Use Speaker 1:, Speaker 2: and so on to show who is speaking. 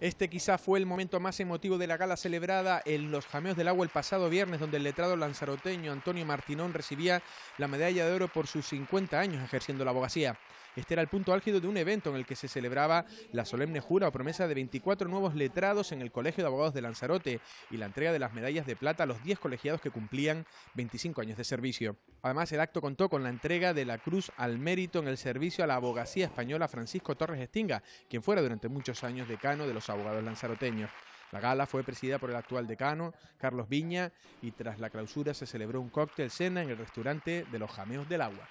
Speaker 1: Este quizá fue el momento más emotivo de la gala celebrada en los Jameos del Agua el pasado viernes, donde el letrado lanzaroteño Antonio Martinón recibía la medalla de oro por sus 50 años ejerciendo la abogacía. Este era el punto álgido de un evento en el que se celebraba la solemne jura o promesa de 24 nuevos letrados en el Colegio de Abogados de Lanzarote y la entrega de las medallas de plata a los 10 colegiados que cumplían 25 años de servicio. Además, el acto contó con la entrega de la Cruz al Mérito en el servicio a la abogacía española Francisco Torres Estinga, quien fuera durante muchos años decano de los abogados lanzaroteños. La gala fue presidida por el actual decano, Carlos Viña, y tras la clausura se celebró un cóctel cena en el restaurante de los Jameos del Agua.